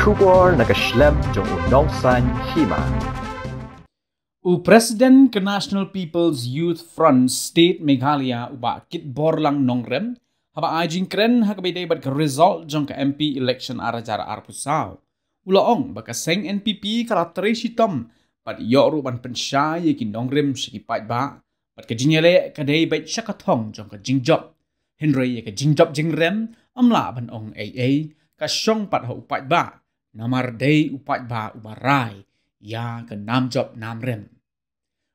Kubor nagashlem jong unong san hima. U President ke National People's Youth Front State Meghalaya uba kit borlang nongrem haba ajing kren ha kabe debat ke result jong ke MP election arajar arpusau. Ula ong baka seng NPP kala teresi tom pat yo ruban pensya yakin nongrem sekipat ba pat ke jinyele ke debat syakathong jong ke jingjop. Henry ye ke jingjop jingrem amla ban ong AA ka syong pat ha upat ba namar day upat ba ubarai ya ke nam job nam rem.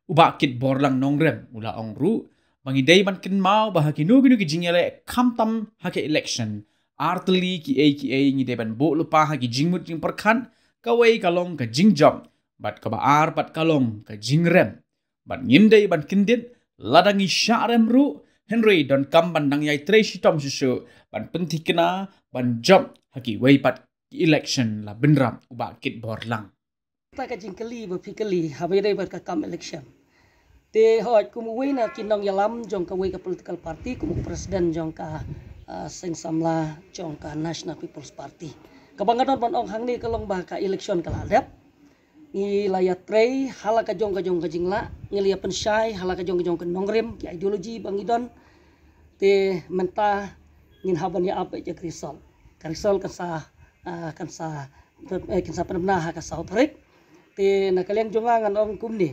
Uba kit borlang nong rem ula ong ru bangi day ban ken mau ba haki nugi nugi jingle kam tam haki election artli ki a ki a ngi day ban bo lupa haki jingmut jing perkan kawai kalong ke jing job bat ka ba ar bat kalong ke jing rem bat ngim day ban kindit ladangi sya rem ru Henry don kam bandang yai tre shitom susu ban pentikna ban job haki wei pat election la benram uba kit borlang ta ka jing kali ba phi kali ha ba dai ba ka election te ho ku mu wei na lah, kin dong yalam jong ka wei ka political party ku mu presiden jong ka uh, sing samla jong ka national people's party ka bang ngadon ban ong hang ni ka long ba ka election ka lalep ni la ya trei hala ka jong ka jong ka jing la ni la pen shai hala ka jong ka jong ka nong rem ki ideology bang idon te menta ngin haban ya ape je krisol krisol ka sa akan ah, sa eh kinsa pernah ha ka sa break kan te nakalian jongangan om kumni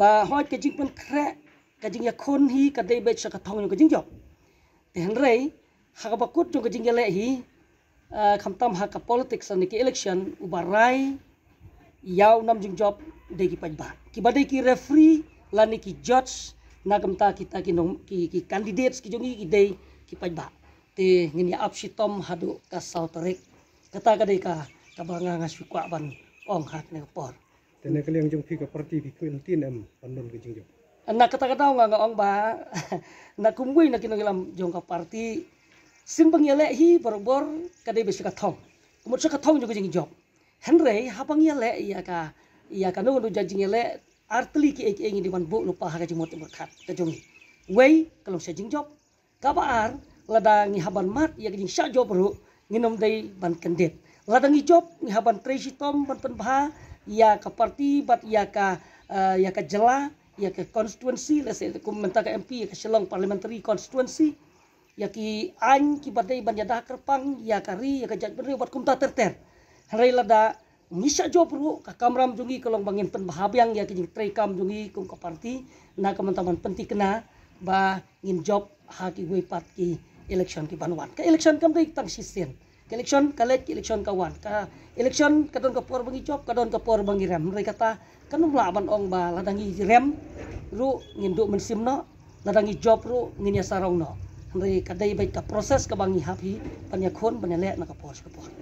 ba hoj ke jing pun kre ka jing ya kon hi ka dei be chaka thong ka jing jo te henrei ha ka bakut jong ka jing ya le hi ah, kham tam ha ka politics ani ki election u barai yau nam jing job dei ki pai ba ki ba dei ki referee la ni ki judge na kam ta ki ta ki nom ki ki candidates ki jong ki dei ki pai ba te ngin ya up tom hadu ka sautrek kata ka deka ka ba nga nga shu kwa ban ong hat ne por te ne ka leng jong phi ka prati bi khuin tin em pan don ka jing jong na kata ka dau nga nga ong ba na kum gui na kinong lam jong ka parti sim bang yele hi bor bor ka de be shu ka thong ko mo shu ka thong jong ka jing jong hen re ha bang yele ya ka ya ka no no ja jing yele artli ki ek eng di man bu no pa ha ka jing mot mot khat ka jong wei ka lo sha jing jong ka ba ar ladang ni haban mat ya ka jing sha jong bro nginom day ban kandit. Ladang ijob, ni haban tre sitom ban penbaha, ya ka parti bat ya ka ya ka jela, ya ka constituency, la sa ko menta ka MP, ya ka shalong parliamentary constituency, ya ki an ki bat day ban yada kerpang, ya ka ri, ya ka jat ban ri, bat kumta terter. Hanay lada, ngisya job ro, ka kamram jungi, kalong bangin penbahabiyang, ya ki jing tre kam jungi, kung ka parti, na ka mentaman pentikna, ba ngin job, haki wepat ki, ya ka jat ban ri, election ke ban wan ke election kam dei tang sisien ke election ke lek election ke wan ke election ke don ke por bangi job ke don ke por bangi rem mereka kata kan mula ban ong ba ladangi rem ru nginduk mensim no ladangi job ru nginya sarong no mereka kadai baik ke proses ke bangi hapi panya khon panya lek na ke por ke por